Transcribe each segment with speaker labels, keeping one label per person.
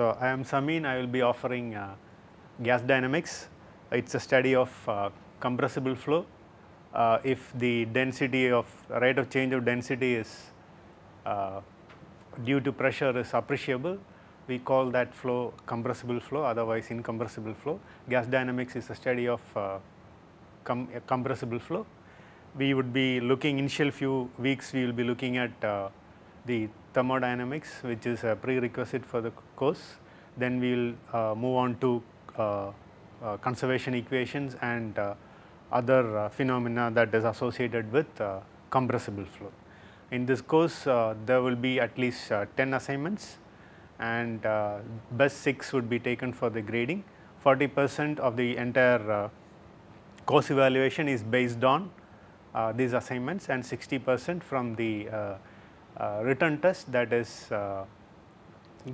Speaker 1: So, I am Samin, I will be offering uh, gas dynamics. It is a study of uh, compressible flow. Uh, if the density of rate of change of density is uh, due to pressure is appreciable, we call that flow compressible flow, otherwise incompressible flow. Gas dynamics is a study of uh, com compressible flow. We would be looking initial few weeks, we will be looking at uh, the thermodynamics which is a prerequisite for the course. Then we will uh, move on to uh, uh, conservation equations and uh, other uh, phenomena that is associated with uh, compressible flow. In this course there will be at least 10 assignments and best 6 would be taken for the grading. 40 percent of the entire course evaluation is based on these assignments and 60 percent from the written uh, test that is uh,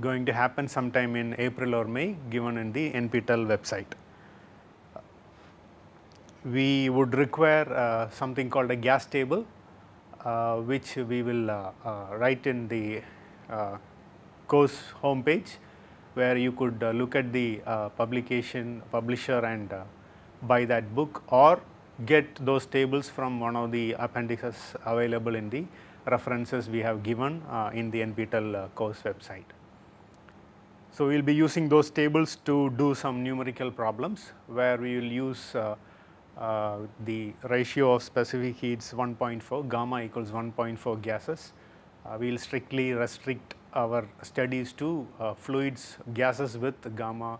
Speaker 1: going to happen sometime in April or May given in the NPTEL website. We would require uh, something called a gas table uh, which we will uh, uh, write in the course homepage where you could look at the publication publisher and buy that book or get those tables from one of the appendices available in the references we have given uh, in the NPTEL uh, course website. So, we will be using those tables to do some numerical problems where we will use uh, uh the ratio of specific heats 1.4 gamma equals 1.4 gases. Uh, we will strictly restrict our studies to uh, fluids gases with gamma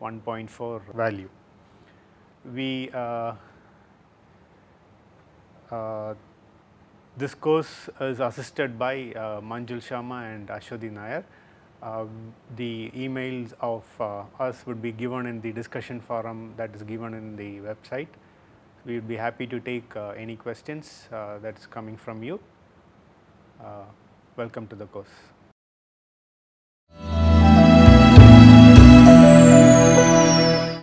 Speaker 1: 1.4 value. We this course is assisted by uh, Manjul Sharma and Ashwadi Nair. Uh, the emails of uh, us would be given in the discussion forum that is given in the website. We would be happy to take uh, any questions uh, that's coming from you. Uh, welcome to the course.